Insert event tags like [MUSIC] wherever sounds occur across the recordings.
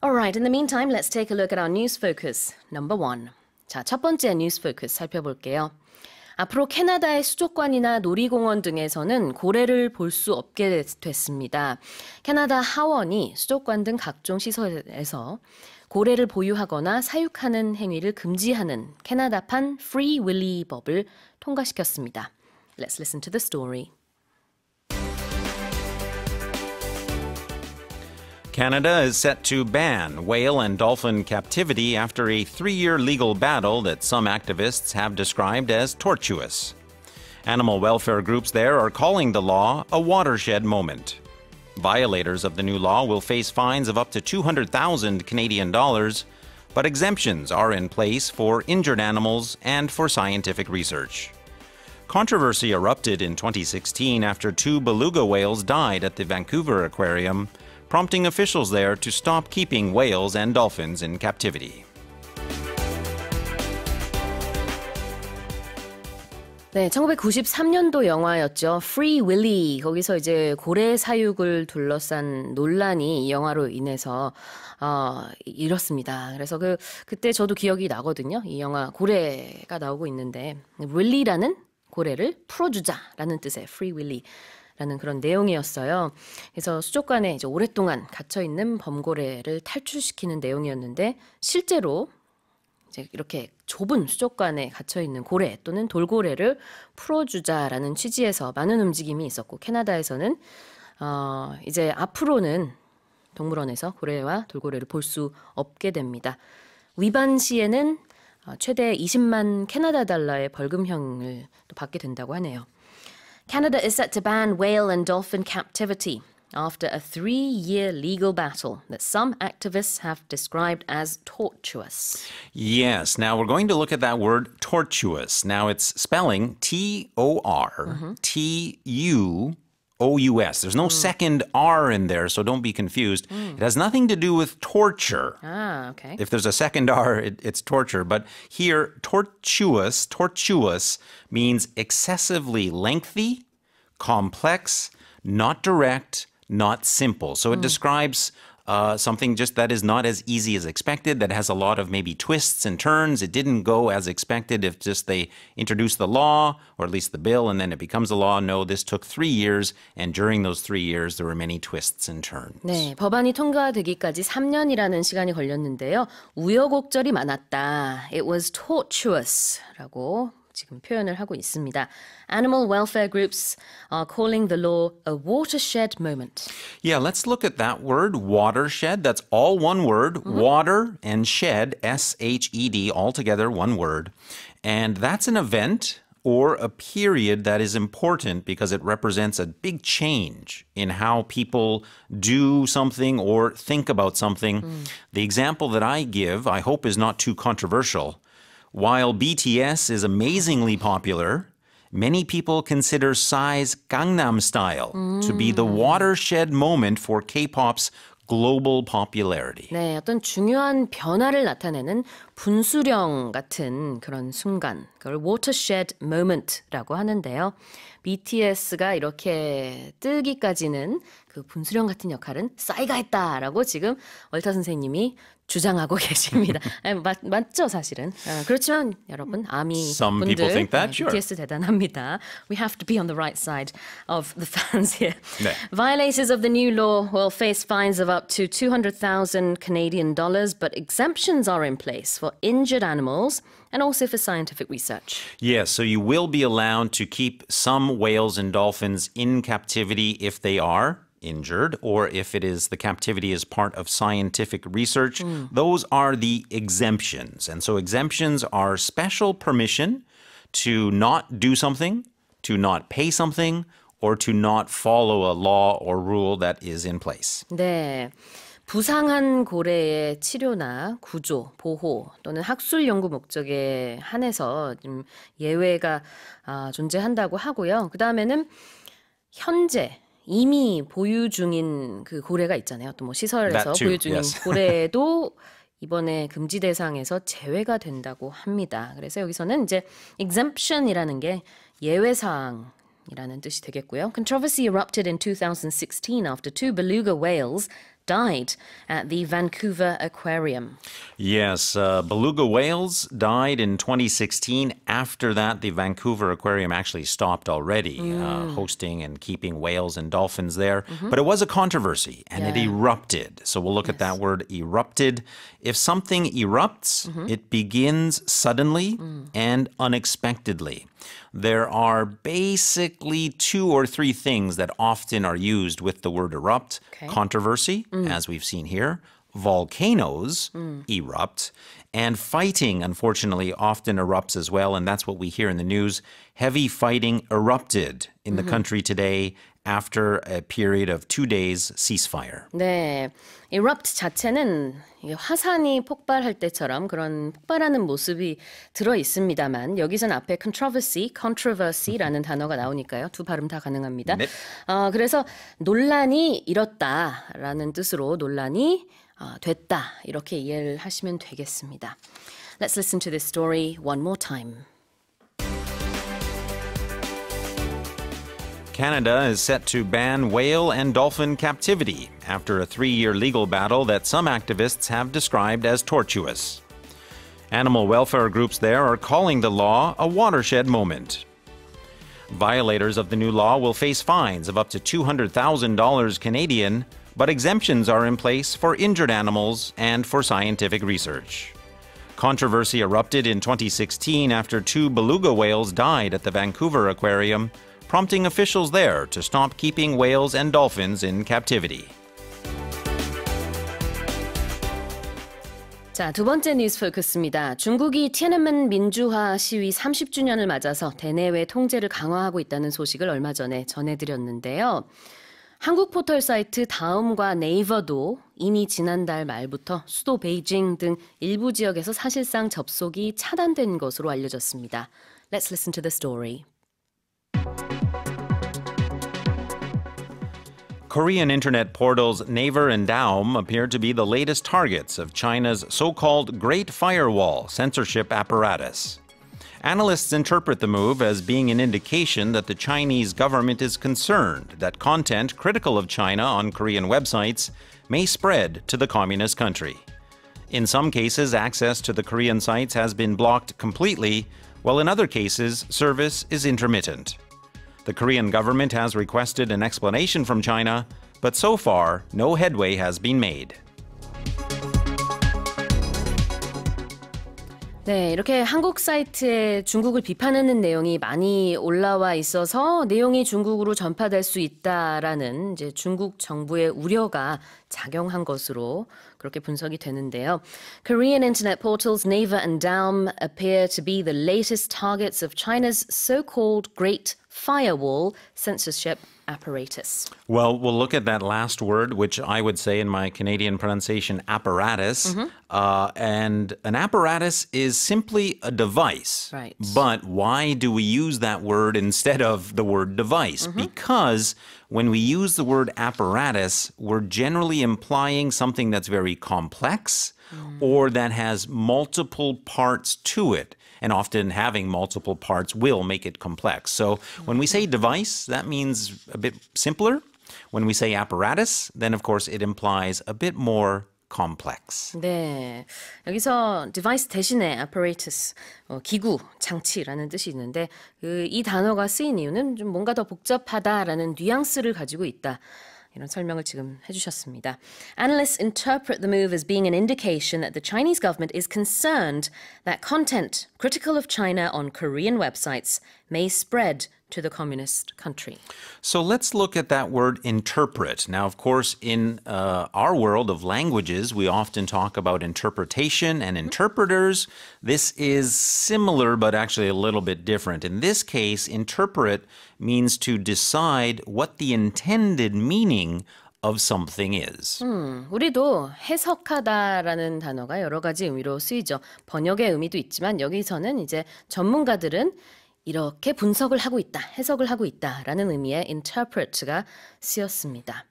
Alright, in the meantime, let's take a look at our news focus. Number one. 자, 첫 번째 뉴스 포커스 살펴볼게요. 앞으로 캐나다의 수족관이나 놀이공원 등에서는 고래를 볼 수 없게 됐습니다. 캐나다 하원이 수족관 등 각종 시설에서 고래를 보유하거나 사육하는 행위를 금지하는 캐나다판 프리 윌리 법을 통과시켰습니다. Let's listen to the story. Canada is set to ban whale and dolphin captivity after a three year legal battle that some activists have described as tortuous. Animal welfare groups there are calling the law a watershed moment. Violators of the new law will face fines of up to 200,000 Canadian dollars, but exemptions are in place for injured animals and for scientific research. Controversy erupted in 2016 after two beluga whales died at the Vancouver Aquarium prompting officials there to stop keeping whales and dolphins in captivity. 네, 1993년도 영화였죠. Free Willy. 거기서 이제 고래 사육을 둘러싼 논란이 이 영화로 인해서 어, 이렇습니다. 그래서 그 그때 저도 기억이 나거든요. 이 영화 고래가 나오고 있는데 Willy라는 고래를 풀어주자라는 뜻의 Free Willy. 라는 그런 내용이었어요. 그래서 수족관에 이제 오랫동안 갇혀 있는 범고래를 탈출시키는 내용이었는데 실제로 이제 이렇게 좁은 수족관에 갇혀 있는 고래 또는 돌고래를 풀어주자라는 취지에서 많은 움직임이 있었고 캐나다에서는 어 이제 앞으로는 동물원에서 고래와 돌고래를 볼 수 없게 됩니다. 위반 시에는 어, 최대 20만 캐나다 달러의 벌금형을 또 받게 된다고 하네요. Canada is set to ban whale and dolphin captivity after a three year legal battle that some activists have described as tortuous. Yes. Now we're going to look at that word tortuous. Now it's spelling T O R mm-hmm. T U O-U-S. There's no mm. second R in there, so don't be confused. Mm. It has nothing to do with torture. Ah, okay. If there's a second R, it, it's torture. But here, tortuous, tortuous means excessively lengthy, complex, not direct, not simple. So it mm. describes uh, something just that is not as easy as expected, that has a lot of maybe twists and turns. It didn't go as expected if just they introduce the law, or at least the bill, and then it becomes a law. No, this took three years, and during those three years, there were many twists and turns. 네, 법안이 통과되기까지 3년이라는 시간이 걸렸는데요. 우여곡절이 많았다. It was tortuous라고 지금 표현을 하고 있습니다. Animal welfare groups are calling the law a watershed moment. Yeah, let's look at that word, watershed. That's all one word, mm -hmm. water and shed, S H E D, all together one word. And that's an event or a period that is important because it represents a big change in how people do something or think about something. Mm. The example that I give, I hope, is not too controversial. While BTS is amazingly popular, many people consider Psy's Gangnam Style 음. to be the watershed moment for K-pop's global popularity. 네, 어떤 중요한 변화를 나타내는 분수령 같은 그런 순간, 그걸 watershed moment라고 하는데요. BTS가 이렇게 뜨기까지는 그 분수령 같은 역할은 싸이가 했다라고 지금 월타 선생님이 주장하고 [LAUGHS] 계십니다. [LAUGHS] 맞, 맞죠 사실은. 그렇지만 여러분 아미 Some 분들 think that, sure. BTS 대단합니다. We have to be on the right side of the fans here. 네. Violators of the new law will face fines of up to 200,000 Canadian dollars, but exemptions are in place for injured animals and also for scientific research. Yes, yeah, so you will be allowed to keep some whales and dolphins in captivity if they are injured or if it is the captivity is part of scientific research, mm. those are the exemptions. And so exemptions are special permission to not do something, to not pay something, or to not follow a law or rule that is in place. 네. 부상한 고래의 치료나 구조, 보호 또는 학술 연구 목적에 한해서 좀 예외가 아, 존재한다고 하고요. 그 다음에는 현재 이미 보유 중인 그 고래가 있잖아요. 또 뭐 시설에서 보유 중인 yes. [LAUGHS] 고래도 이번에 금지 대상에서 제외가 된다고 합니다. 그래서 여기서는 이제 exemption이라는 게 예외 사항 이라는 뜻이 되겠고요. Controversy erupted in 2016 after two beluga whales died at the Vancouver Aquarium. Yes, uh, beluga whales died in 2016. After that, the Vancouver Aquarium actually stopped already uh, mm. uh, hosting and keeping whales and dolphins there. Mm -hmm. But it was a controversy and yeah. it erupted. So we'll look yes. at that word erupted. If something erupts, mm -hmm. it begins suddenly mm. and unexpectedly. There are basically two or three things that often are used with the word erupt okay. controversy, mm. as we've seen here, volcanoes mm. erupt, and fighting, unfortunately, often erupts as well. And that's what we hear in the news. Heavy fighting erupted in mm-hmm. the country today after a period of two days ceasefire. 네, erupt 자체는 화산이 폭발할 때처럼 그런 폭발하는 모습이 들어 있습니다만 여기선 앞에 controversy, controversy라는 [LAUGHS] 단어가 나오니까요. 두 발음 다 가능합니다. 네. 어, 그래서 논란이 일었다라는 뜻으로 논란이 어, 됐다 이렇게 이해를 하시면 되겠습니다. Let's listen to this story one more time. Canada is set to ban whale and dolphin captivity after a three year legal battle that some activists have described as tortuous. Animal welfare groups there are calling the law a watershed moment. Violators of the new law will face fines of up to $200,000 Canadian, but exemptions are in place for injured animals and for scientific research. Controversy erupted in 2016 after two beluga whales died at the Vancouver Aquarium prompting officials there to stop keeping whales and dolphins in captivity. 자, 두 번째 뉴스 포커스입니다. 중국이 티안안 민주화 시위 30주년을 맞아서 대내외 통제를 강화하고 있다는 소식을 얼마 전에 전해드렸는데요. 한국 포털 사이트 다음과 네이버도 이미 지난달 말부터 수도 베이징 등 일부 지역에서 사실상 접속이 차단된 것으로 알려졌습니다. Let's listen to the story. Korean internet portals Naver and Daum appear to be the latest targets of China's so called Great Firewall censorship apparatus. Analysts interpret the move as being an indication that the Chinese government is concerned that content critical of China on Korean websites may spread to the communist country. In some cases, access to the Korean sites has been blocked completely, while in other cases, service is intermittent. The Korean government has requested an explanation from China, but so far, no headway has been made. 네, 이렇게 한국 사이트에 중국을 비판하는 내용이 많이 올라와 있어서 내용이 중국으로 전파될 수 있다라는 이제 중국 정부의 우려가 작용한 것으로 그렇게 분석이 되는데요. Korean internet portals Naver and Daum appear to be the latest targets of China's so-called Great firewall censorship apparatus. Well, we'll look at that last word, which I would say in my Canadian pronunciation, apparatus. Mm -hmm. uh, and an apparatus is simply a device. Right. But why do we use that word instead of the word device? Mm -hmm. Because when we use the word apparatus, we're generally implying something that's very complex mm. or that has multiple parts to it and often having multiple parts will make it complex. So when we say device, that means a bit simpler. When we say apparatus, then of course it implies a bit more complex. 네. 여기서 device 대신에 apparatus, 어, 기구, 장치라는 뜻이 있는데 그, 이 단어가 쓰인 이유는 좀 뭔가 더 복잡하다라는 뉘앙스를 가지고 있다. 이런 설명을 지금 해주셨습니다. Analysts interpret the move as being an indication that the Chinese government is concerned that content critical of China on Korean websites may spread to the communist country. So let's look at that word interpret. Now, of course, in uh, our world of languages, we often talk about interpretation and mm-hmm. interpreters. This is similar, but actually a little bit different. In this case, interpret means to decide what the intended meaning of something is. 음, hmm. 우리도 해석하다라는 단어가 여러 가지 의미로 쓰이죠. 번역의 의미도 있지만 여기서는 이제 전문가들은 이렇게 분석을 하고 있다, 해석을 하고 있다라는 의미의 interpret가 쓰였습니다.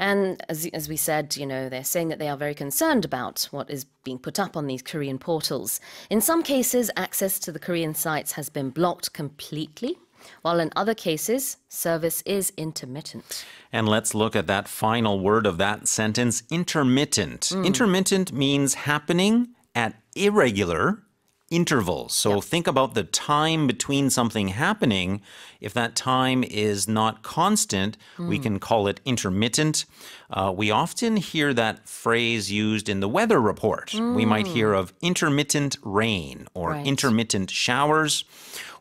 And as, as we said, you know, they're saying that they are very concerned about what is being put up on these Korean portals. In some cases, access to the Korean sites has been blocked completely while in other cases, service is intermittent. And let's look at that final word of that sentence intermittent. Mm. Intermittent means happening at irregular intervals. So yep. think about the time between something happening. If that time is not constant, mm. we hmm. can call it intermittent. Uh, we often hear that phrase used in the weather report. Mm. We might hmm. hear of intermittent rain or right. intermittent showers.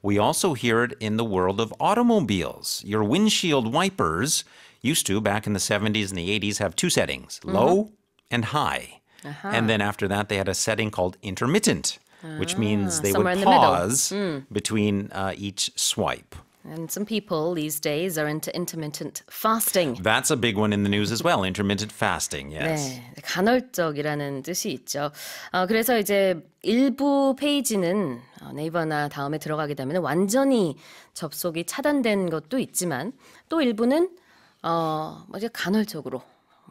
We also hear it in the world of automobiles. Your windshield wipers used to, back in the 70s and the 80s, have two settings mm -hmm. low and high. Uh -huh. And uh-huh. then after that, they had a setting called intermittent. which means they would pause mm. between uh, each swipe. And some people these days are into intermittent fasting. That's a big one in the news as well. Intermittent fasting, yes. 네, 간헐적이라는 뜻이 있죠. 어, 그래서 이제 일부 페이지는 네이버나 다음에 들어가게 되면 완전히 접속이 차단된 것도 있지만 또 일부는 어, 간헐적으로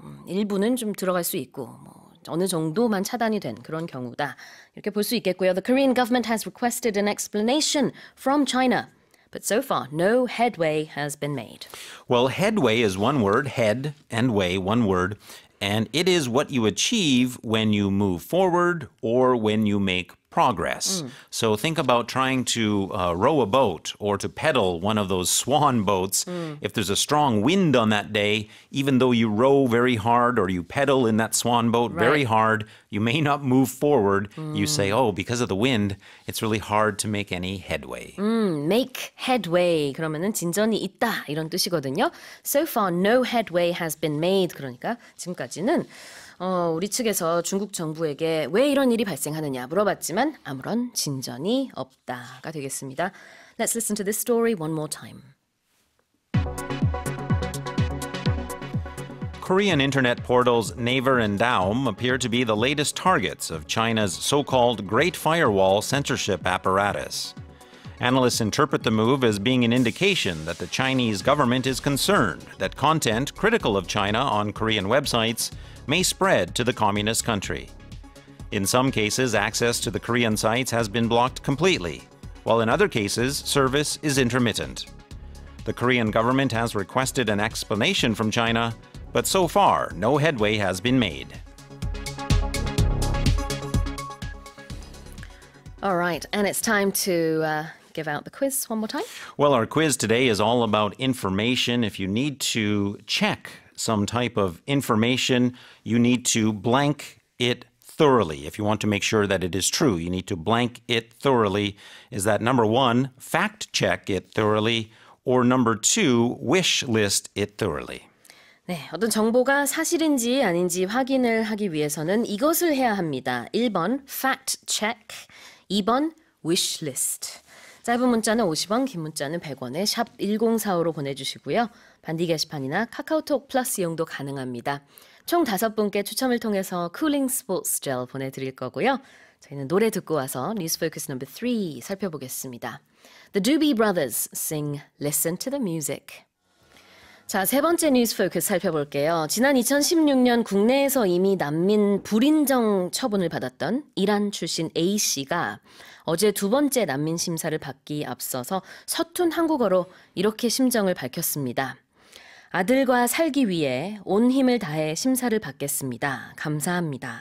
음, 일부는 좀 들어갈 수 있고 뭐 어느 정도만 차단이 된 그런 경우다. 이렇게 있겠고요. The Korean government has requested an explanation from China but so far, no headway has been made. Well, headway is one word, head and way, one word, and it is what you achieve when you move forward or when you make progress. Mm. So think about trying to uh, row a boat or to pedal one of those swan boats. Mm. If there's a strong wind on that day, even though you row very hard or you pedal in that swan boat right. very hard, you may not move forward. Mm. You say, oh, because of the wind, it's really hard to make any headway. Mm, make headway. 그러면은 진전이 있다 이런 뜻이거든요. So far, no headway has been made. 그러니까 지금까지는 어, 우리 측에서 중국 정부에게 왜 이런 일이 발생하느냐 물어봤지만 아무런 진전이 없다가 되겠습니다. Let's listen to this story one more time. Korean internet portals Naver and Daum appear to be the latest targets of China's so called Great Firewall censorship apparatus. Analysts interpret the move as being an indication that the Chinese government is concerned that content critical of China on Korean websites may spread to the communist country. In some cases, access to the Korean sites has been blocked completely, while in other cases, service is intermittent. The Korean government has requested an explanation from China, but so far, no headway has been made. All right, and it's time to uh give out the quiz one more time? Well, our quiz today is all about information. If you need to check some type of information, you need to blank it thoroughly. If you want to make sure that it is true, you need to blank it thoroughly. Is that number one, fact check it thoroughly, or number two, wish list it thoroughly? 네, 어떤 정보가 사실인지 아닌지 확인을 하기 위해서는 이것을 해야 합니다. 1번 fact check, 2번 wish list. 짧은 문자는 50원, 긴 문자는 100원에 샵 1045로 보내주시고요. 반디 게시판이나 카카오톡 플러스 이용도 가능합니다. 총 다섯 분께 추첨을 통해서 쿨링 스포츠 젤 보내드릴 거고요. 저희는 노래 듣고 와서 뉴스 포커스 넘버 3 살펴보겠습니다. The Doobie Brothers sing Listen to the Music. 자, 세 번째 뉴스 포커스 살펴볼게요. 지난 2016년 국내에서 이미 난민 불인정 처분을 받았던 이란 출신 A씨가 어제 두 번째 난민 심사를 받기 앞서서 서툰 한국어로 이렇게 심정을 밝혔습니다. 아들과 살기 위해 온 힘을 다해 심사를 받겠습니다. 감사합니다.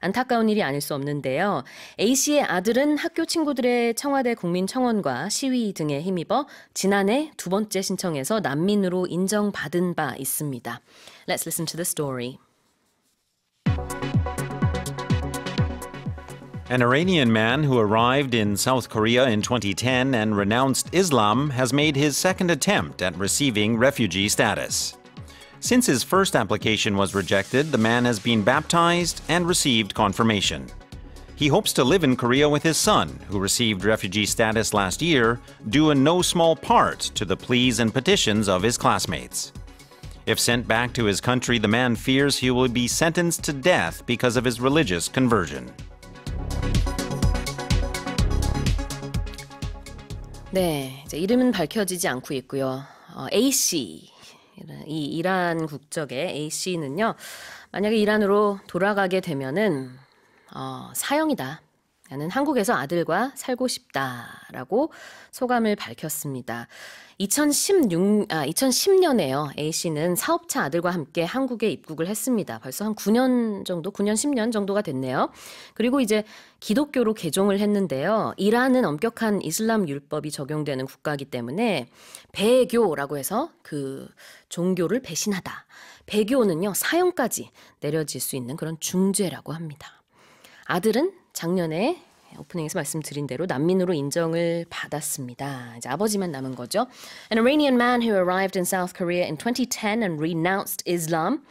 안타까운 일이 아닐 수 없는데요. A씨의 아들은 학교 친구들의 청와대 국민청원과 시위 등에 힘입어 지난해 두 번째 신청에서 난민으로 인정받은 바 있습니다. Let's listen to the story. An Iranian man who arrived in South Korea in 2010 and renounced Islam has made his second attempt at receiving refugee status. Since his first application was rejected, the man has been baptized and received confirmation. He hopes to live in Korea with his son, who received refugee status last year, due in no small part to the pleas and petitions of his classmates. If sent back to his country, the man fears he will be sentenced to death because of his religious conversion. 네, 이제 이름은 밝혀지지 않고 있고요. 어, A 씨. 이 이란 국적의 A 씨는요, 만약에 이란으로 돌아가게 되면은 어, 사형이다. 나는 한국에서 아들과 살고 싶다라고 소감을 밝혔습니다. 2016, 아, 2010년에요. A씨는 사업차 아들과 함께 한국에 입국을 했습니다. 벌써 한 9년 정도, 9년, 10년 정도가 됐네요. 그리고 이제 기독교로 개종을 했는데요. 이란은 엄격한 이슬람 율법이 적용되는 국가이기 때문에 배교라고 해서 그 종교를 배신하다. 배교는요, 사형까지 내려질 수 있는 그런 중죄라고 합니다. 아들은 작년에 오프닝에서 말씀드린 대로 난민으로 인정을 받았습니다. 이제 아버지만 남은 거죠. An Iranian man who arrived in South Korea in 2010 and renounced Islam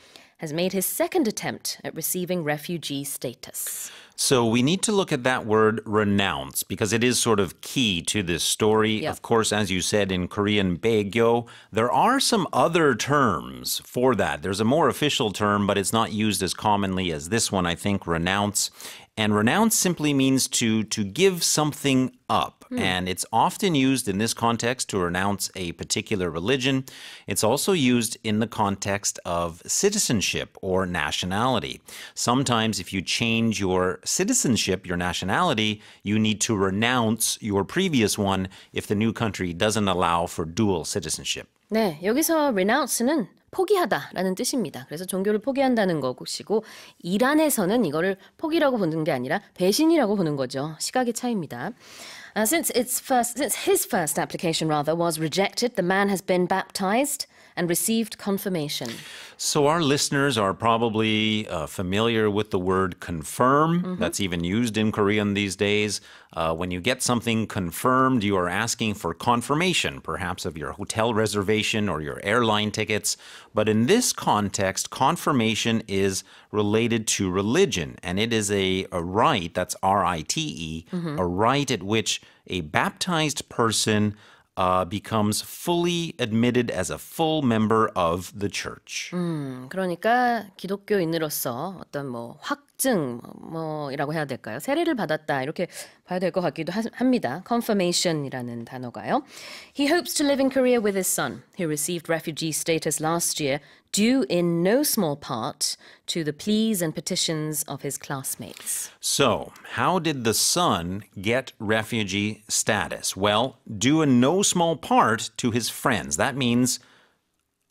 has made his second attempt at receiving refugee status. So we need to look at that word renounce because it is sort of key to this story. Of course, as you said in Korean baegyo, there are some other terms for that. There's a more official term, but it's not used as commonly as this one, I think, renounce. And renounce simply means to to give something up, hmm. and it's often used in this context to renounce a particular religion. It's also used in the context of citizenship or nationality. Sometimes if you change your citizenship, your nationality, you need to renounce your previous one if the new country doesn't allow for dual citizenship. 네, 여기서 renounce는 포기하다라는 뜻입니다. 그래서 종교를 포기한다는 것이고 이란에서는 이거를 포기라고 보는 게 아니라 배신이라고 보는 거죠. 시각의 차이입니다. Uh, since, its first, since his first application rather was rejected, the man has been baptized. and received confirmation. So, our listeners are probably uh, familiar with the word confirm. Mm -hmm. That's even used in Korean these days. Uh, when you get something confirmed, you are asking for confirmation, perhaps of your hotel reservation or your airline tickets. But in this context, confirmation is related to religion, and it is a, a right, that's R I T E, mm -hmm. a right at which a baptized person uh, becomes fully admitted as a full member of the church. 음, 그러니까 기독교인으로서 어떤 뭐확 확증 뭐이라고 해야 될까요? 세례를 받았다 이렇게 봐야 될 것 같기도 합니다. Confirmation이라는 단어가요. He hopes to live in Korea with his son, who received refugee status last year, due in no small part to the pleas and petitions of his classmates. So, how did the son get refugee status? Well, due in no small part to his friends. That means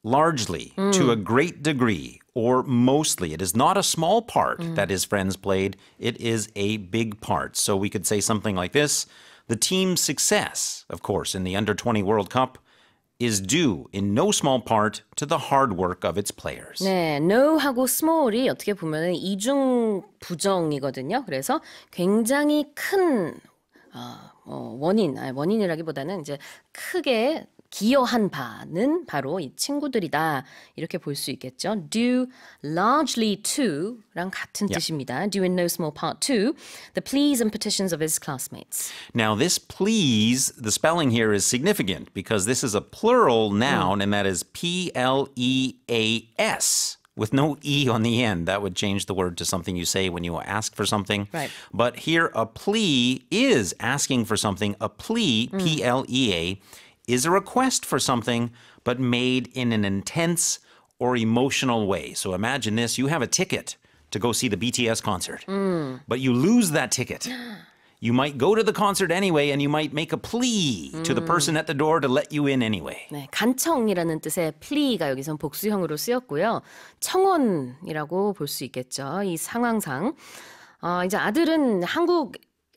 largely, mm. to a great degree, or mostly. It is not a small part mm. that his friends played, it is a big part. So we could say something like this The team's success, of course, in the Under 20 World Cup is due in no small part to the hard work of its players. 네, no하고 small이 어떻게 보면 이중 부정이거든요. 그래서 굉장히 큰 어, 어, 원인, 아니, 원인이라기보다는 이제 크게 기여한 바는 바로 이 친구들이다. 이렇게 볼 수 있겠죠. due largely to랑 같은 yeah. 뜻입니다. due in no small part to the pleas and petitions of his classmates. Now this pleas, the spelling here is significant because this is a plural mm. noun mm. and that is P L E A S with no e on the end. That would change the word to something you say when you ask for something. Right. But here, a plea is asking for something. A plea, mm. P L E A, is a request for something, but made in an intense or emotional way. So imagine this you have a ticket to go see the BTS concert, mm. but you lose that ticket. You might go to the concert anyway, and you might make a plea mm. to the mm. person at the door to let you in anyway. 네, 간청이라는 뜻의 plea가 여기선 복수형으로 쓰였고요. 청원이라고 볼 수 있겠죠. 이 상황상. 어, 이제 아들은 한국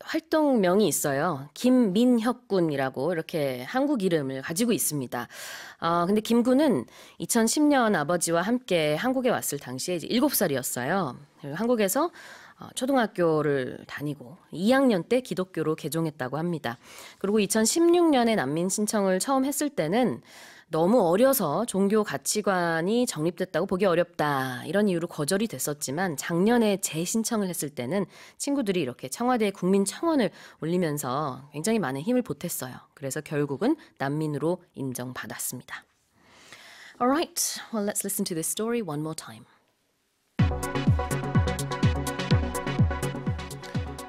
활동명이 있어요. 김민혁 군이라고 이렇게 한국 이름을 가지고 있습니다. 어, 근데 김 군은 2010년 아버지와 함께 한국에 왔을 당시에 이제 7살이었어요. 한국에서 어, 초등학교를 다니고 2학년 때 기독교로 개종했다고 합니다. 그리고 2016년에 난민 신청을 처음 했을 때는 너무 어려서 종교 가치관이 정립됐다고 보기 어렵다. 이런 이유로 거절이 됐었지만 작년에 재신청을 했을 때는 친구들이 이렇게 청와대 국민청원을 올리면서 굉장히 많은 힘을 보탰어요. 그래서 결국은 난민으로 인정받았습니다. Alright, well, let's listen to this story one more time.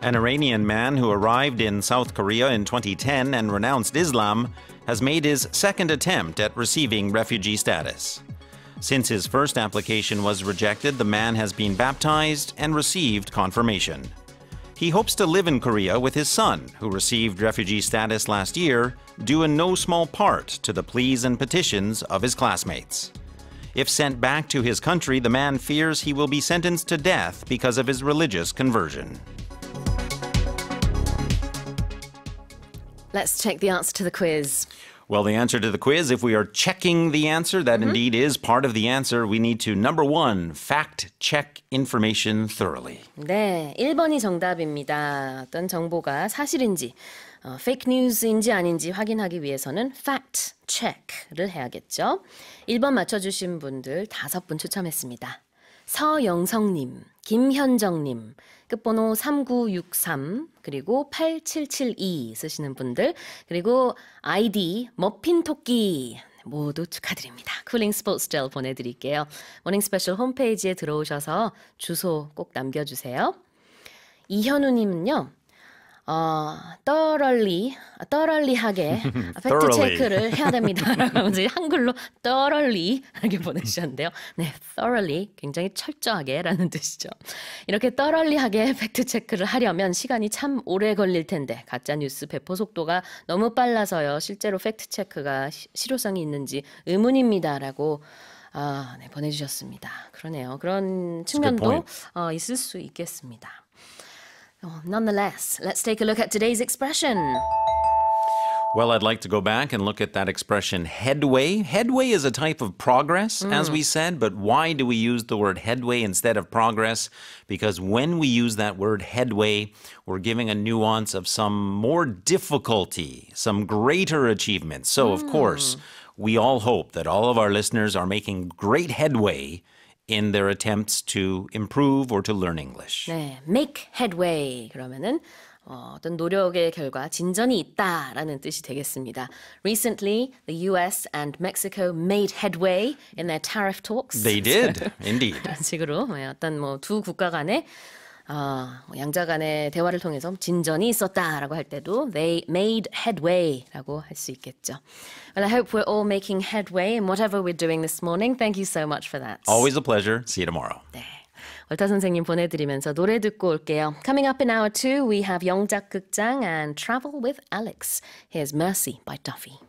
An Iranian man who arrived in South Korea in 2010 and renounced Islam has made his second attempt at receiving refugee status. Since his first application was rejected, the man has been baptized and received confirmation. He hopes to live in Korea with his son, who received refugee status last year, due in no small part to the pleas and petitions of his classmates. If sent back to his country, the man fears he will be sentenced to death because of his religious conversion. Let's check the answer to the quiz. Well, the answer to the quiz, if we are checking the answer, that mm -hmm. indeed is part of the answer. We need to, number one, fact check information thoroughly. 네, 1번이 정답입니다. 어떤 정보가 사실인지, 어, fake news인지 아닌지 확인하기 위해서는 fact check를 해야겠죠. 1번 맞춰주신 분들 5분 추첨했습니다. 서영성님. 김현정님, 끝번호 3963, 그리고 8772 쓰시는 분들, 그리고 아이디 머핀토끼 모두 축하드립니다. 쿨링 스포츠 젤 보내드릴게요. 모닝 스페셜 홈페이지에 들어오셔서 주소 꼭 남겨주세요. 이현우님은요, 어, thoroughly, thoroughly하게 [LAUGHS] 팩트 체크를 해야 됩니다라고 [LAUGHS] 한글로 thoroughly 이렇게 보내주셨는데요. 네, thoroughly 굉장히 철저하게라는 뜻이죠. 이렇게 thoroughly하게 팩트 체크를 하려면 시간이 참 오래 걸릴 텐데 가짜 뉴스 배포 속도가 너무 빨라서요. 실제로 팩트 체크가 실효성이 있는지 의문입니다라고. 아, 네, 보내주셨습니다. 그러네요. 그런 측면도 어, 있을 수 있겠습니다. Well, oh, nonetheless, let's take a look at today's expression. Well, I'd like to go back and look at that expression headway. Headway is a type of progress, mm. as we said, but why do we use the word headway instead of progress? Because when we use that word headway, we're giving a nuance of some more difficulty, some greater achievement. So, mm. of course, mm. we all hope that all of our listeners are making great headway in their attempts to improve or to learn English. 네, make headway 그러면은 어, 어떤 노력의 결과 진전이 있다라는 뜻이 되겠습니다. Recently, the U.S. and Mexico made headway in their tariff talks. They did, [LAUGHS] indeed. 그런 식으로 어떤 뭐 두 국가 간의 어, 대화를 통해서 진전이 있었다라고 할 때도 they made headway라고 있겠죠. I hope we're all making headway in whatever we're doing this morning. Thank you so much for that. Always a pleasure. See you tomorrow. 네. 월타 선생님 보내드리면서 노래 듣고 올게요. Coming up in hour two, we have 영작극장 and Travel with Alex. Here's Mercy by Duffy.